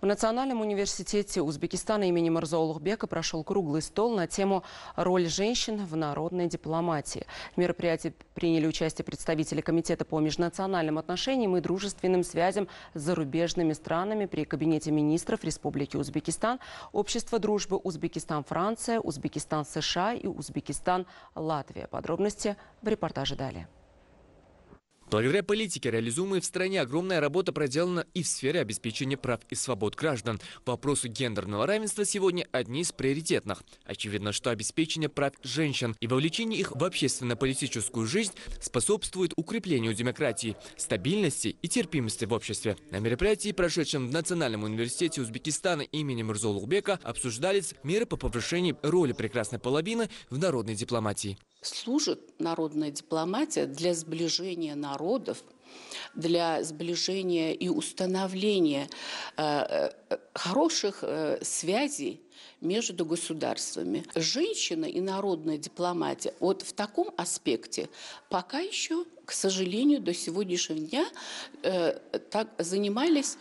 В Национальном университете Узбекистана имени Марза Улухбека прошел круглый стол на тему «Роль женщин в народной дипломатии». В мероприятии приняли участие представители Комитета по межнациональным отношениям и дружественным связям с зарубежными странами при Кабинете министров Республики Узбекистан, Общество дружбы Узбекистан-Франция, Узбекистан-США и Узбекистан-Латвия. Подробности в репортаже далее. Благодаря политике, реализуемой в стране, огромная работа проделана и в сфере обеспечения прав и свобод граждан. Вопросы гендерного равенства сегодня одни из приоритетных. Очевидно, что обеспечение прав женщин и вовлечение их в общественно-политическую жизнь способствует укреплению демократии, стабильности и терпимости в обществе. На мероприятии, прошедшем в Национальном университете Узбекистана имени Лугбека, обсуждались меры по повышению роли прекрасной половины в народной дипломатии служит народная дипломатия для сближения народов, для сближения и установления э, э, хороших э, связей между государствами. Женщина и народная дипломатия вот в таком аспекте пока еще к сожалению, до сегодняшнего дня э, так занимались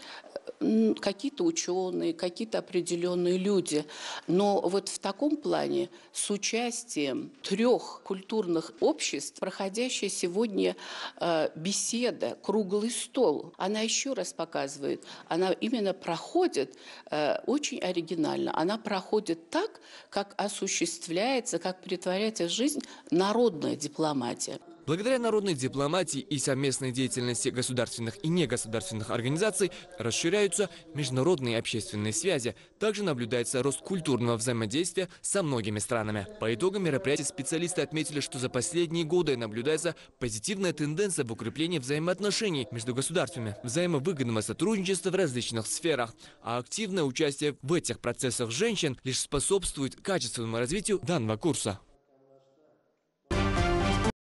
какие-то ученые, какие-то определенные люди. Но вот в таком плане с участием трех культурных обществ, проходящая сегодня э, беседа, круглый стол, она еще раз показывает, она именно проходит э, очень оригинально. Она проходит так, как осуществляется, как притворяется в жизнь народная дипломатия. Благодаря народной дипломатии и совместной деятельности государственных и негосударственных организаций расширяются международные общественные связи. Также наблюдается рост культурного взаимодействия со многими странами. По итогам мероприятия специалисты отметили, что за последние годы наблюдается позитивная тенденция в укреплении взаимоотношений между государствами, взаимовыгодного сотрудничества в различных сферах. А активное участие в этих процессах женщин лишь способствует качественному развитию данного курса.